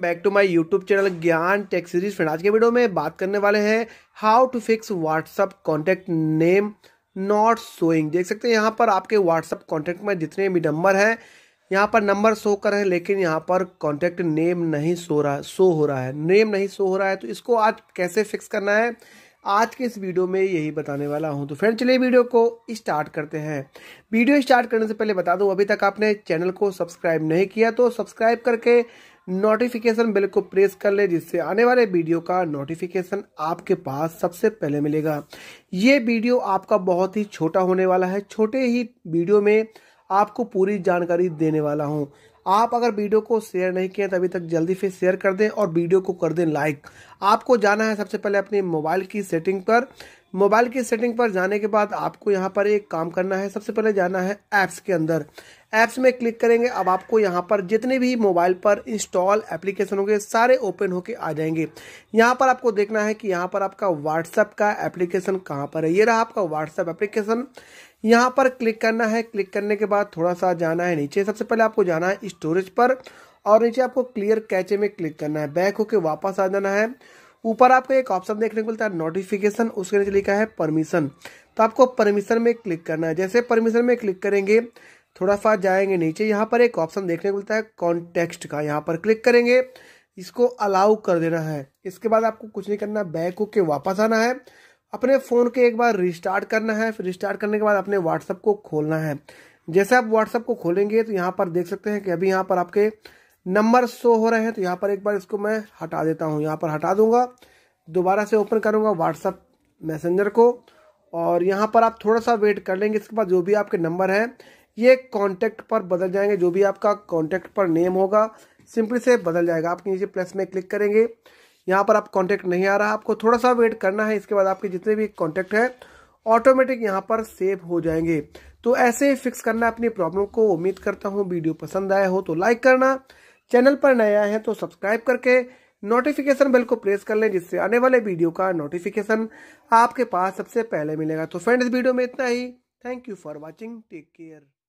back to my YouTube channel Gyan tech series friend आज के video में बात करने वाले हैं how to fix WhatsApp contact name not showing देख सकते हैं यहाँ पर आपके व्हाट्सअप कॉन्टैक्ट में जितने भी नंबर हैं यहाँ पर नंबर शो कर रहे हैं लेकिन यहाँ पर कॉन्टैक्ट नेम नहीं सो रहा शो हो रहा है नेम नहीं शो हो रहा है तो इसको आज कैसे फिक्स करना है आज के इस वीडियो में यही बताने वाला हूं तो फ्रेंड चलिए वीडियो को स्टार्ट करते हैं वीडियो स्टार्ट करने से पहले बता दूं अभी तक आपने चैनल को सब्सक्राइब नहीं किया तो सब्सक्राइब करके नोटिफिकेशन बेल को प्रेस कर ले जिससे आने वाले वीडियो का नोटिफिकेशन आपके पास सबसे पहले मिलेगा ये वीडियो आपका बहुत ही छोटा होने वाला है छोटे ही वीडियो में आपको पूरी जानकारी देने वाला हूँ आप अगर वीडियो को शेयर नहीं तो तभी तक जल्दी से शेयर कर दें और वीडियो को कर दें लाइक आपको जाना है सबसे पहले अपने मोबाइल की सेटिंग पर मोबाइल की सेटिंग पर जाने के बाद आपको यहाँ पर एक काम करना है सबसे पहले जाना है ऐप्स के अंदर ऐप्स में क्लिक करेंगे अब आपको यहाँ पर जितने भी मोबाइल पर इंस्टॉल एप्लीकेशन होंगे सारे ओपन होके आ जाएंगे यहाँ पर आपको देखना है कि यहाँ पर आपका व्हाट्सएप का एप्लीकेशन कहाँ पर है ये रहा आपका व्हाट्सएप एप्लीकेशन यहाँ पर क्लिक करना है क्लिक करने के बाद थोड़ा सा जाना है नीचे सबसे पहले आपको जाना है स्टोरेज पर और नीचे आपको क्लियर कैचे में क्लिक करना है बैक होके वापस आ जाना है ऊपर आपको एक ऑप्शन देखने को मिलता है नोटिफिकेशन उसके नीचे लिखा है परमिशन तो आपको परमिशन में क्लिक करना है जैसे परमिशन में क्लिक करेंगे थोड़ा सा जाएंगे नीचे यहाँ पर एक ऑप्शन देखने को मिलता है कॉन्टेक्स्ट का यहाँ पर क्लिक करेंगे इसको अलाउ कर देना है इसके बाद आपको कुछ नहीं करना बैक होके वापस आना है अपने फ़ोन के एक बार रिस्टार्ट करना है फिर रिस्टार्ट करने के बाद अपने व्हाट्सअप को खोलना है जैसे आप व्हाट्सअप को खोलेंगे तो यहाँ पर देख सकते हैं कि अभी यहाँ पर आपके नंबर शो हो रहे हैं तो यहाँ पर एक बार इसको मैं हटा देता हूँ यहाँ पर हटा दूंगा दोबारा से ओपन करूँगा व्हाट्सअप मैसेंजर को और यहाँ पर आप थोड़ा सा वेट कर लेंगे इसके बाद जो भी आपके नंबर हैं ये कॉन्टैक्ट पर बदल जाएंगे जो भी आपका कॉन्टैक्ट पर नेम होगा सिंपली से बदल जाएगा आप नीचे प्लस में क्लिक करेंगे यहाँ पर आप कॉन्टैक्ट नहीं आ रहा आपको थोड़ा सा वेट करना है इसके बाद आपके जितने भी कॉन्टैक्ट हैं ऑटोमेटिक यहाँ पर सेव हो जाएंगे तो ऐसे ही फिक्स करना अपनी प्रॉब्लम को उम्मीद करता हूँ वीडियो पसंद आया हो तो लाइक करना चैनल पर नए आए हैं तो सब्सक्राइब करके नोटिफिकेशन बेल को प्रेस कर लें जिससे आने वाले वीडियो का नोटिफिकेशन आपके पास सबसे पहले मिलेगा तो फ्रेंड्स वीडियो में इतना ही thank you for watching take care